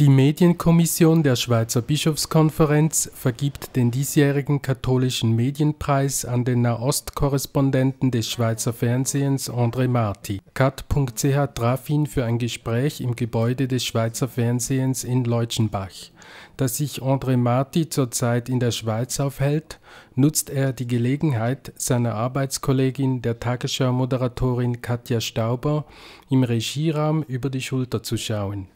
Die Medienkommission der Schweizer Bischofskonferenz vergibt den diesjährigen katholischen Medienpreis an den Nahostkorrespondenten des Schweizer Fernsehens André Marti. Kat.ch traf ihn für ein Gespräch im Gebäude des Schweizer Fernsehens in Leutschenbach. Da sich André Marti zurzeit in der Schweiz aufhält, nutzt er die Gelegenheit, seiner Arbeitskollegin, der Tagesschau-Moderatorin Katja Stauber, im Regieraum über die Schulter zu schauen.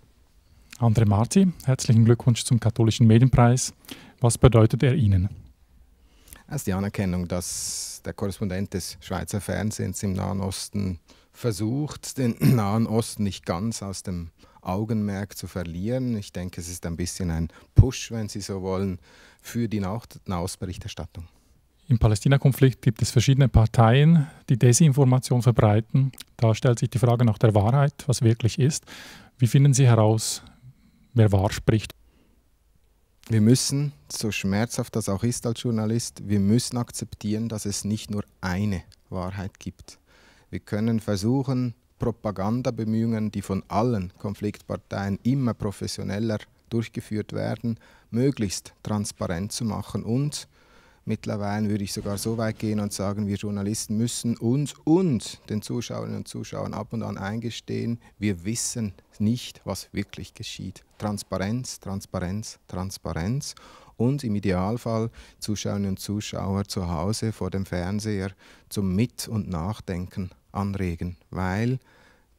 André Marti, herzlichen Glückwunsch zum Katholischen Medienpreis. Was bedeutet er Ihnen? als die Anerkennung, dass der Korrespondent des Schweizer Fernsehens im Nahen Osten versucht, den Nahen Osten nicht ganz aus dem Augenmerk zu verlieren. Ich denke, es ist ein bisschen ein Push, wenn Sie so wollen, für die Nahostberichterstattung. Im Palästina-Konflikt gibt es verschiedene Parteien, die Desinformation verbreiten. Da stellt sich die Frage nach der Wahrheit, was wirklich ist. Wie finden Sie heraus, mehr wahr spricht. Wir müssen, so schmerzhaft das auch ist als Journalist, wir müssen akzeptieren, dass es nicht nur eine Wahrheit gibt. Wir können versuchen, Propagandabemühungen, die von allen Konfliktparteien immer professioneller durchgeführt werden, möglichst transparent zu machen und Mittlerweile würde ich sogar so weit gehen und sagen, wir Journalisten müssen uns und den Zuschauerinnen und Zuschauern ab und an eingestehen, wir wissen nicht, was wirklich geschieht. Transparenz, Transparenz, Transparenz und im Idealfall Zuschauerinnen und Zuschauer zu Hause vor dem Fernseher zum Mit- und Nachdenken anregen, weil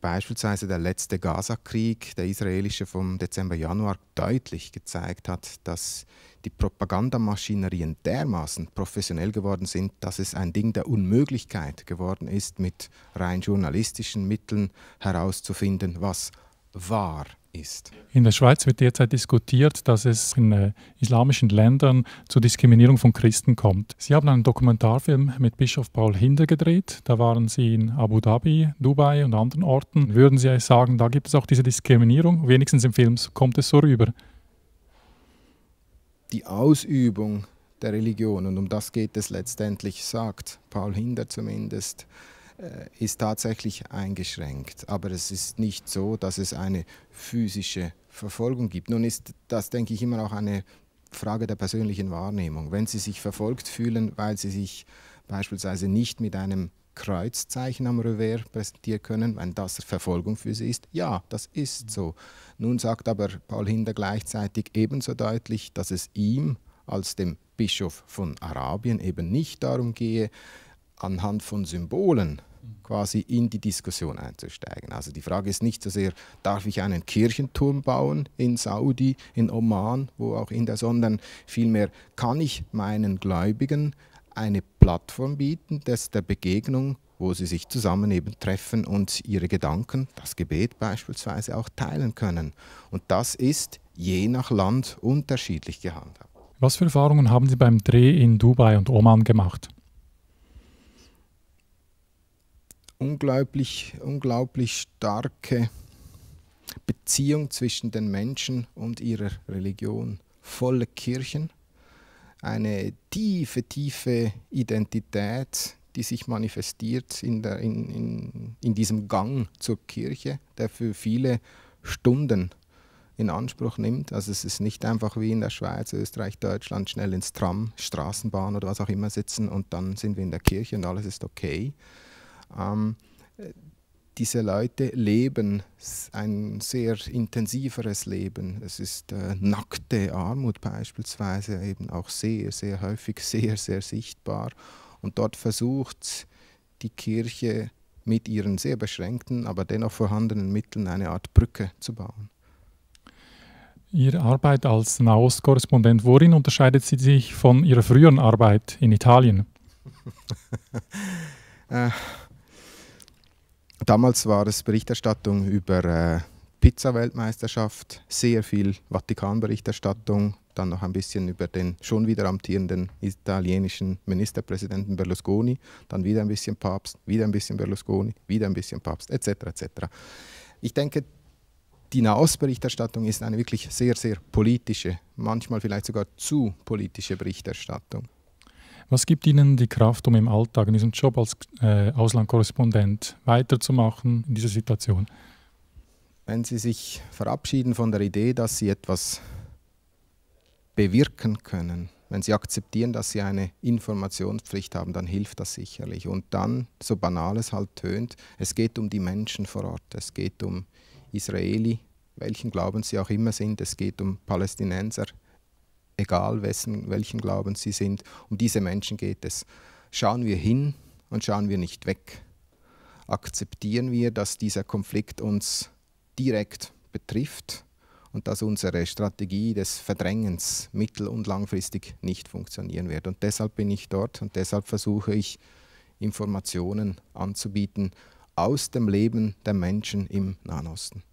beispielsweise der letzte Gaza-Krieg, der israelische vom Dezember, Januar, deutlich gezeigt hat, dass die Propagandamaschinerien dermaßen professionell geworden sind, dass es ein Ding der Unmöglichkeit geworden ist, mit rein journalistischen Mitteln herauszufinden, was war ist. In der Schweiz wird derzeit diskutiert, dass es in äh, islamischen Ländern zur Diskriminierung von Christen kommt. Sie haben einen Dokumentarfilm mit Bischof Paul Hinder gedreht. Da waren Sie in Abu Dhabi, Dubai und anderen Orten. Würden Sie sagen, da gibt es auch diese Diskriminierung? Wenigstens im Film kommt es so rüber. Die Ausübung der Religion, und um das geht es letztendlich, sagt Paul Hinder zumindest, äh, ist tatsächlich eingeschränkt. Aber es ist nicht so, dass es eine physische Verfolgung gibt. Nun ist das, denke ich, immer auch eine Frage der persönlichen Wahrnehmung. Wenn Sie sich verfolgt fühlen, weil Sie sich beispielsweise nicht mit einem Kreuzzeichen am Revers präsentieren können, wenn das Verfolgung für sie ist. Ja, das ist so. Nun sagt aber Paul Hinder gleichzeitig ebenso deutlich, dass es ihm als dem Bischof von Arabien eben nicht darum gehe, anhand von Symbolen quasi in die Diskussion einzusteigen. Also die Frage ist nicht so sehr, darf ich einen Kirchenturm bauen in Saudi, in Oman, wo auch in der, sondern vielmehr, kann ich meinen Gläubigen eine Plattform bieten, dass der Begegnung wo sie sich zusammen eben treffen und ihre Gedanken, das Gebet beispielsweise auch teilen können. Und das ist je nach Land unterschiedlich gehandhabt. Was für Erfahrungen haben Sie beim Dreh in Dubai und Oman gemacht? unglaublich, unglaublich starke Beziehung zwischen den Menschen und ihrer Religion. Volle Kirchen, eine tiefe, tiefe Identität, die sich manifestiert in, der, in, in, in diesem Gang zur Kirche, der für viele Stunden in Anspruch nimmt. Also es ist nicht einfach wie in der Schweiz, Österreich, Deutschland schnell ins Tram, Straßenbahn oder was auch immer sitzen und dann sind wir in der Kirche und alles ist okay, ähm, diese Leute leben ein sehr intensiveres Leben. Es ist äh, nackte Armut beispielsweise eben auch sehr, sehr häufig sehr, sehr sichtbar. Und dort versucht die Kirche mit ihren sehr beschränkten, aber dennoch vorhandenen Mitteln eine Art Brücke zu bauen. Ihre Arbeit als Nahost-Korrespondent, worin unterscheidet sie sich von Ihrer früheren Arbeit in Italien? äh, Damals war es Berichterstattung über äh, Pizza-Weltmeisterschaft, sehr viel Vatikan-Berichterstattung, dann noch ein bisschen über den schon wieder amtierenden italienischen Ministerpräsidenten Berlusconi, dann wieder ein bisschen Papst, wieder ein bisschen Berlusconi, wieder ein bisschen Papst, etc. etc. Ich denke, die Nahostberichterstattung ist eine wirklich sehr, sehr politische, manchmal vielleicht sogar zu politische Berichterstattung. Was gibt Ihnen die Kraft, um im Alltag, in diesem Job als äh, Auslandkorrespondent weiterzumachen in dieser Situation? Wenn Sie sich verabschieden von der Idee, dass Sie etwas bewirken können, wenn Sie akzeptieren, dass Sie eine Informationspflicht haben, dann hilft das sicherlich. Und dann, so banal es halt tönt, es geht um die Menschen vor Ort, es geht um Israeli, welchen Glaubens sie auch immer sind, es geht um Palästinenser, egal wessen, welchen Glauben sie sind. Um diese Menschen geht es. Schauen wir hin und schauen wir nicht weg. Akzeptieren wir, dass dieser Konflikt uns direkt betrifft und dass unsere Strategie des Verdrängens mittel- und langfristig nicht funktionieren wird. Und deshalb bin ich dort und deshalb versuche ich, Informationen anzubieten aus dem Leben der Menschen im Nahen Osten.